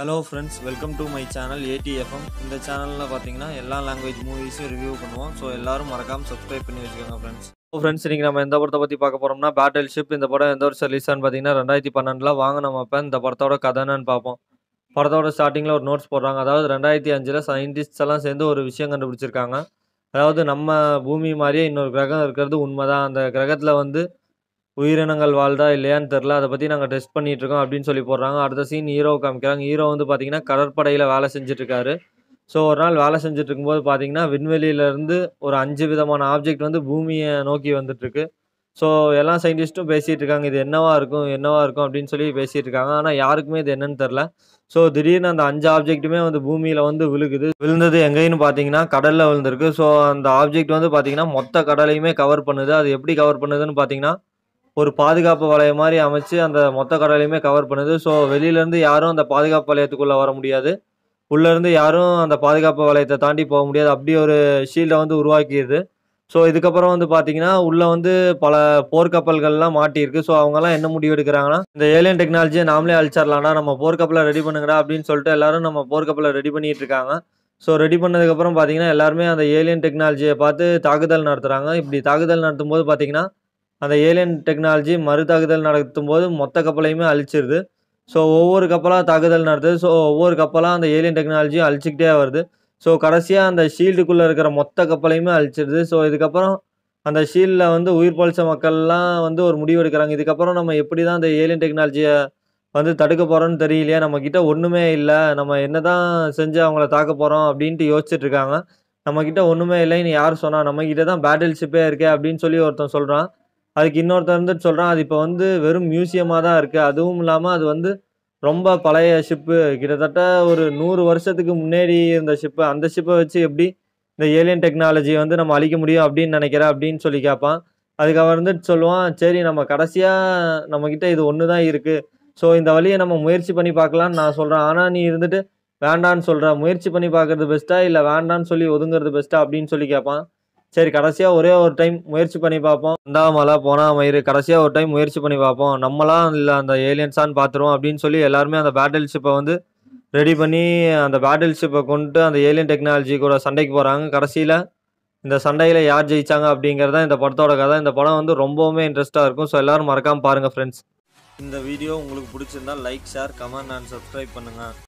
hello friends welcome to my channel ADFM இந்த சேனலில் பார்த்தீங்கன்னா எல்லா லாங்குவேஜ் மூவிஸும் ரிவ்யூ பண்ணுவோம் ஸோ எல்லாரும் மறக்காமல் சப்ஸ்கிரைப் பண்ணி வச்சுக்கோங்க ஃப்ரெண்ட்ஸ் ஓ ஃப்ரெண்ட்ஸ் நீங்கள் நம்ம எந்த படத்தை பற்றி பார்க்க போகிறோம்னா பேட்டில் ஷிப் இந்த படம் எந்த வருஷம் ரிலீஸானு பார்த்தீங்கன்னா ரெண்டாயிரத்தி பன்னெண்டில் வாங்க நம்ம அப்போ இந்த படத்தோட கதைன்னு பார்ப்போம் படத்தோட ஸ்டார்டிங்கில் ஒரு நோட்ஸ் போடுறாங்க அதாவது ரெண்டாயிரத்தி அஞ்சில் சயின்டிஸ்ட் எல்லாம் சேர்ந்து ஒரு விஷயம் கண்டுபிடிச்சிருக்காங்க அதாவது நம்ம பூமி மாதிரியே இன்னொரு கிரகம் இருக்கிறது உண்மைதான் அந்த கிரகத்தில் வந்து உயிரினங்கள் வாழ்தா இல்லையான்னு தெரில அதை பற்றி நாங்கள் டெஸ்ட் பண்ணிகிட்ருக்கோம் அப்படின்னு சொல்லி போடுறாங்க அடுத்த சீன் ஹீரோ காமிக்கிறாங்க ஹீரோ வந்து பார்த்திங்கன்னா கடற்படையில் வேலை செஞ்சுட்ருக்காரு ஸோ ஒரு நாள் வேலை செஞ்சுட்ருக்கும் போது பார்த்திங்கன்னா விண்வெளியிலேருந்து ஒரு அஞ்சு விதமான ஆப்ஜெக்ட் வந்து பூமியை நோக்கி வந்துட்டுருக்கு ஸோ எல்லா சயின்டிஸ்ட்டும் பேசிகிட்டு இருக்காங்க இது என்னவா இருக்கும் என்னவா இருக்கும் அப்படின்னு சொல்லி பேசிகிட்டு இருக்காங்க ஆனால் யாருக்குமே இது என்னன்னு தெரில ஸோ திடீர்னு அந்த அஞ்சு ஆப்ஜெக்ட்டுமே வந்து பூமியில் வந்து விழுகுது விழுந்தது எங்கேன்னு பார்த்தீங்கன்னா கடலில் விழுந்திருக்கு ஸோ அந்த ஆப்ஜெக்ட் வந்து பார்த்திங்கன்னா மொத்த கடலையுமே கவர் பண்ணுது அது எப்படி கவர் பண்ணுதுன்னு பார்த்தீங்கன்னா ஒரு பாதுகாப்பு வலையம் மாதிரி அமைச்சு அந்த மொத்த கடலையுமே கவர் பண்ணுது ஸோ வெளியிலேருந்து யாரும் அந்த பாதுகாப்பு வளையத்துக்குள்ளே வர முடியாது உள்ளேருந்து யாரும் அந்த பாதுகாப்பு வளையத்தை தாண்டி போக முடியாது அப்படி ஒரு ஷீல்டை வந்து உருவாக்கிடுது ஸோ இதுக்கப்புறம் வந்து பார்த்தீங்கன்னா உள்ளே வந்து பல போர்க்கப்பல்கள்லாம் மாட்டியிருக்கு ஸோ அவங்கெல்லாம் என்ன முடிவு எடுக்கிறாங்கன்னா இந்த ஏலியன் டெக்னாலஜியை நாமளே அழிச்சிடலாம்டா நம்ம போர்க்கப்பலை ரெடி பண்ணுங்கடா அப்படின்னு சொல்லிட்டு எல்லாரும் நம்ம போர்க்கப்பலை ரெடி பண்ணிட்டு இருக்காங்க ஸோ ரெடி பண்ணதுக்கப்புறம் பார்த்தீங்கன்னா எல்லாருமே அந்த ஏலியன் டெக்னாலஜியை பார்த்து தாக்குதல் நடத்துகிறாங்க இப்படி தாக்குதல் நடத்தும் போது பார்த்தீங்கன்னா அந்த ஏலியன் டெக்னாலஜி மறு தாக்குதல் நடத்தும் போது மொத்த கப்பலையுமே அழிச்சிருது ஸோ ஒவ்வொரு கப்பலாக தாக்குதல் நடத்துது ஸோ ஒவ்வொரு கப்பலாக அந்த ஏலியன் டெக்னாலஜியும் அழிச்சிக்கிட்டே வருது ஸோ கடைசியாக அந்த ஷீல்டுக்குள்ளே இருக்கிற மொத்த கப்பலையுமே அழிச்சிருது ஸோ இதுக்கப்புறம் அந்த ஷீல்டில் வந்து உயிர் பழிச்ச மக்கள்லாம் வந்து ஒரு முடிவு எடுக்கிறாங்க இதுக்கப்புறம் நம்ம எப்படி தான் அந்த ஏலியன் டெக்னாலஜியை வந்து தடுக்க போகிறோன்னு தெரியலையே நம்மக்கிட்ட ஒன்றுமே இல்லை நம்ம என்ன தான் செஞ்சு அவங்கள தாக்க போகிறோம் அப்படின்ட்டு யோசிச்சுட்ருக்காங்க நம்மக்கிட்ட ஒன்றுமே இல்லைன்னு யார் சொன்னால் நம்மக்கிட்ட தான் பேட்டில் ஷிப்பே இருக்கே அப்படின்னு சொல்லி ஒருத்தன் சொல்கிறான் அதுக்கு இன்னொருத்தர் வந்துட்டு சொல்கிறான் அது இப்போ வந்து வெறும் மியூசியமாக தான் இருக்குது அதுவும் இல்லாமல் அது வந்து ரொம்ப பழைய ஷிப்பு கிட்டத்தட்ட ஒரு நூறு வருஷத்துக்கு முன்னாடி இருந்த ஷிப்பு அந்த ஷிப்பை வச்சு எப்படி இந்த ஏலியன் டெக்னாலஜியை வந்து நம்ம அழிக்க முடியும் அப்படின்னு நினைக்கிறேன் அப்படின்னு சொல்லி கேட்பான் அதுக்கு வந்துட்டு சொல்லுவான் சரி நம்ம கடைசியாக நம்மக்கிட்ட இது ஒன்று தான் இருக்குது ஸோ இந்த வழியை நம்ம முயற்சி பண்ணி பார்க்கலான்னு நான் சொல்கிறேன் ஆனால் நீ இருந்துட்டு வேண்டான்னு சொல்கிற முயற்சி பண்ணி பார்க்குறது பெஸ்ட்டாக இல்லை வேண்டான்னு சொல்லி ஒதுங்கிறது பெஸ்ட்டாக அப்படின்னு சொல்லி கேட்பான் சரி கடைசியாக ஒரே ஒரு டைம் முயற்சி பண்ணி பார்ப்போம் அண்டாமலை போனால் மயிறு கடைசியாக ஒரு டைம் முயற்சி பண்ணி பார்ப்போம் நம்மளாம் இல்லை அந்த ஏலியன்ஸான்னு பார்த்துருவோம் அப்படின்னு சொல்லி எல்லாருமே அந்த பேட்டில் ஷிப்பை வந்து ரெடி பண்ணி அந்த பேட்டில் ஷிப்பை கொண்டு அந்த ஏலியன் டெக்னாலஜி கூட சண்டைக்கு போகிறாங்க கடைசியில் இந்த சண்டையில் யார் ஜெயிச்சாங்க அப்படிங்கிறத இந்த படத்தோட கதை இந்த படம் வந்து ரொம்பவுமே இன்ட்ரெஸ்ட்டாக இருக்கும் ஸோ எல்லோரும் மறக்காமல் பாருங்கள் ஃப்ரெண்ட்ஸ் இந்த வீடியோ உங்களுக்கு பிடிச்சிருந்தா like share comment and subscribe பண்ணுங்கள்